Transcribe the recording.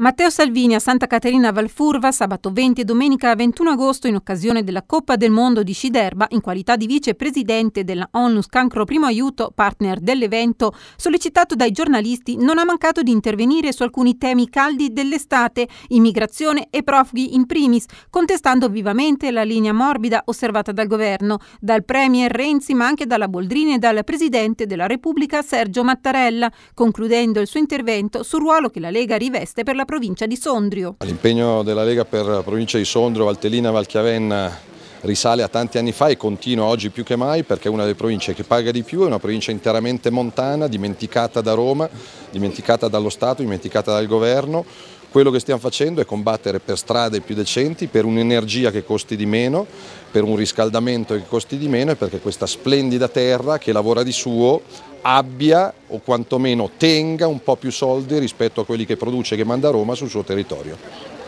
Matteo Salvini a Santa Caterina Valfurva sabato 20 e domenica 21 agosto in occasione della Coppa del Mondo di Sciderba in qualità di vicepresidente della ONLUS Cancro Primo Aiuto, partner dell'evento, sollecitato dai giornalisti, non ha mancato di intervenire su alcuni temi caldi dell'estate, immigrazione e profughi in primis, contestando vivamente la linea morbida osservata dal governo, dal premier Renzi ma anche dalla Boldrini e dal presidente della Repubblica Sergio Mattarella, concludendo il suo intervento sul ruolo che la Lega riveste per la provincia di Sondrio. L'impegno della Lega per la provincia di Sondrio, Valtellina, Valchiavenna risale a tanti anni fa e continua oggi più che mai perché è una delle province che paga di più, è una provincia interamente montana, dimenticata da Roma, dimenticata dallo Stato, dimenticata dal governo. Quello che stiamo facendo è combattere per strade più decenti, per un'energia che costi di meno, per un riscaldamento che costi di meno e perché questa splendida terra che lavora di suo abbia o quantomeno tenga un po' più soldi rispetto a quelli che produce e che manda a Roma sul suo territorio.